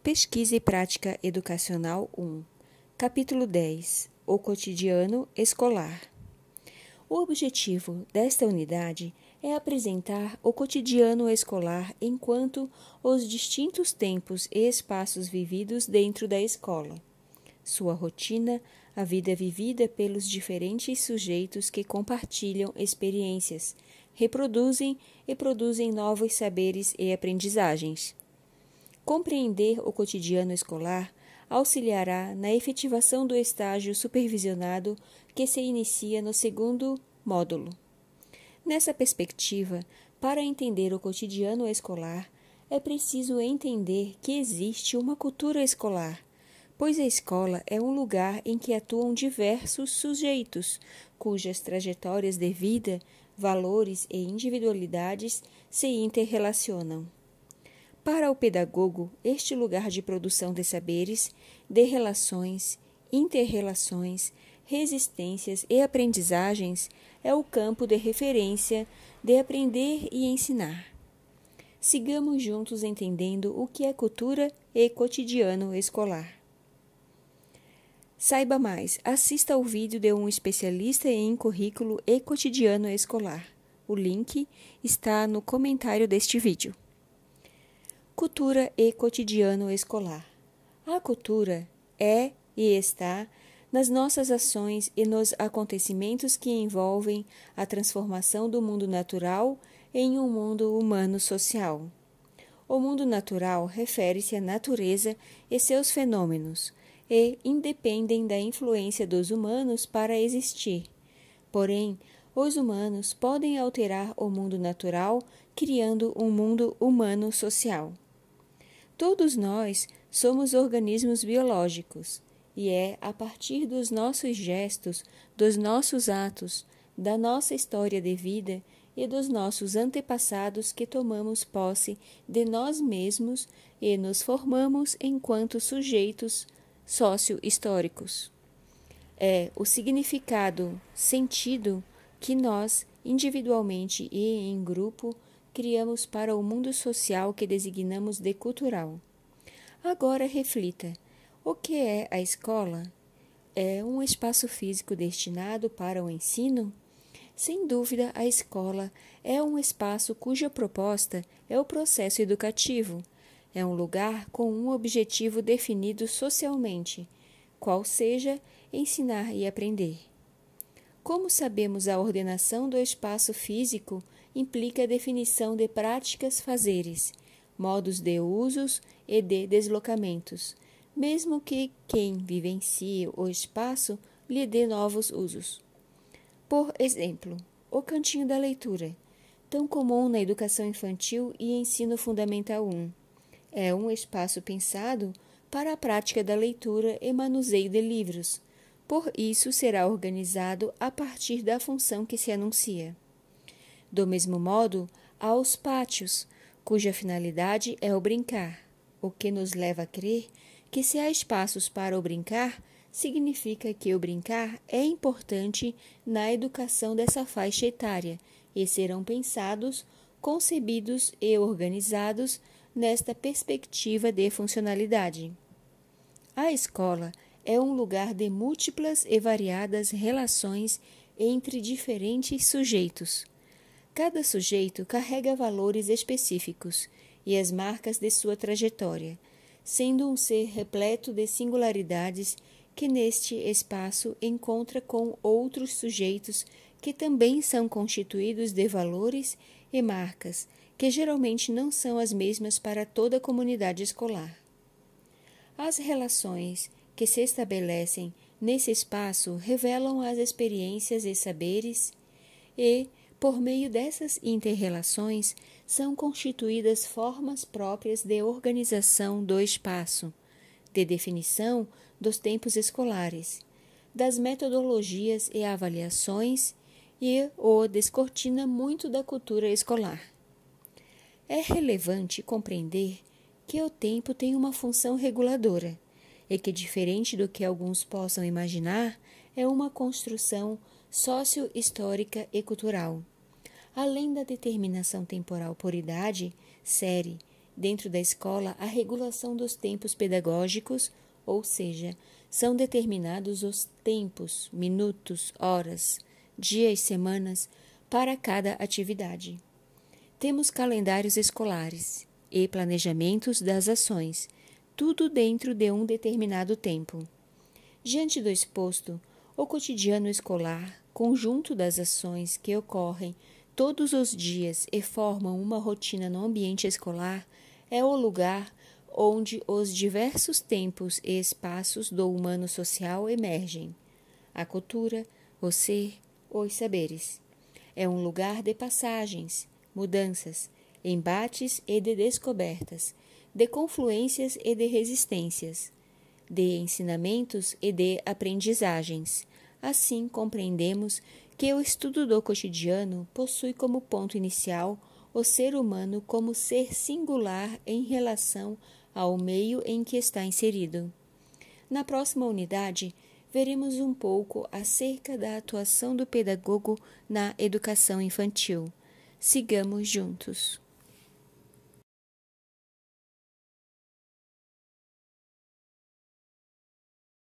Pesquisa e Prática Educacional 1, capítulo 10 O cotidiano escolar. O objetivo desta unidade é apresentar o cotidiano escolar enquanto os distintos tempos e espaços vividos dentro da escola, sua rotina, a vida vivida pelos diferentes sujeitos que compartilham experiências, reproduzem e produzem novos saberes e aprendizagens. Compreender o cotidiano escolar auxiliará na efetivação do estágio supervisionado que se inicia no segundo módulo. Nessa perspectiva, para entender o cotidiano escolar, é preciso entender que existe uma cultura escolar, pois a escola é um lugar em que atuam diversos sujeitos, cujas trajetórias de vida, valores e individualidades se interrelacionam. Para o pedagogo, este lugar de produção de saberes, de relações, interrelações, resistências e aprendizagens é o campo de referência de aprender e ensinar. Sigamos juntos entendendo o que é cultura e cotidiano escolar. Saiba mais, assista ao vídeo de um especialista em currículo e cotidiano escolar. O link está no comentário deste vídeo. Cultura e cotidiano escolar. A cultura é e está nas nossas ações e nos acontecimentos que envolvem a transformação do mundo natural em um mundo humano social. O mundo natural refere-se à natureza e seus fenômenos, e independem da influência dos humanos para existir. Porém, os humanos podem alterar o mundo natural criando um mundo humano social. Todos nós somos organismos biológicos e é a partir dos nossos gestos, dos nossos atos, da nossa história de vida e dos nossos antepassados que tomamos posse de nós mesmos e nos formamos enquanto sujeitos sócio-históricos. É o significado, sentido que nós, individualmente e em grupo, criamos para o mundo social que designamos de cultural. Agora reflita: o que é a escola? É um espaço físico destinado para o ensino? Sem dúvida, a escola é um espaço cuja proposta é o processo educativo. É um lugar com um objetivo definido socialmente, qual seja ensinar e aprender. Como sabemos a ordenação do espaço físico implica a definição de práticas, fazeres, modos de usos e de deslocamentos, mesmo que quem vivencie o espaço lhe dê novos usos. Por exemplo, o cantinho da leitura, tão comum na educação infantil e ensino fundamental 1. É um espaço pensado para a prática da leitura e manuseio de livros. Por isso, será organizado a partir da função que se anuncia do mesmo modo há os pátios, cuja finalidade é o brincar, o que nos leva a crer que se há espaços para o brincar, significa que o brincar é importante na educação dessa faixa etária e serão pensados, concebidos e organizados nesta perspectiva de funcionalidade. A escola é um lugar de múltiplas e variadas relações entre diferentes sujeitos. Cada sujeito carrega valores específicos e as marcas de sua trajetória, sendo um ser repleto de singularidades que neste espaço encontra com outros sujeitos que também são constituídos de valores e marcas, que geralmente não são as mesmas para toda a comunidade escolar. As relações que se estabelecem nesse espaço revelam as experiências e saberes e por meio dessas interrelações, são constituídas formas próprias de organização do espaço, de definição dos tempos escolares, das metodologias e avaliações e o descortina muito da cultura escolar. É relevante compreender que o tempo tem uma função reguladora e que, diferente do que alguns possam imaginar, é uma construção sócio-histórica e cultural. Além da determinação temporal por idade, série, dentro da escola, a regulação dos tempos pedagógicos, ou seja, são determinados os tempos, minutos, horas, dias, semanas para cada atividade. Temos calendários escolares e planejamentos das ações, tudo dentro de um determinado tempo. Diante do exposto, o cotidiano escolar, conjunto das ações que ocorrem todos os dias e formam uma rotina no ambiente escolar, é o lugar onde os diversos tempos e espaços do humano social emergem. A cultura, o ser, os saberes. É um lugar de passagens, mudanças, embates e de descobertas, de confluências e de resistências, de ensinamentos e de aprendizagens Assim, compreendemos que o estudo do cotidiano possui como ponto inicial o ser humano como ser singular em relação ao meio em que está inserido. Na próxima unidade, veremos um pouco acerca da atuação do pedagogo na educação infantil. Sigamos juntos.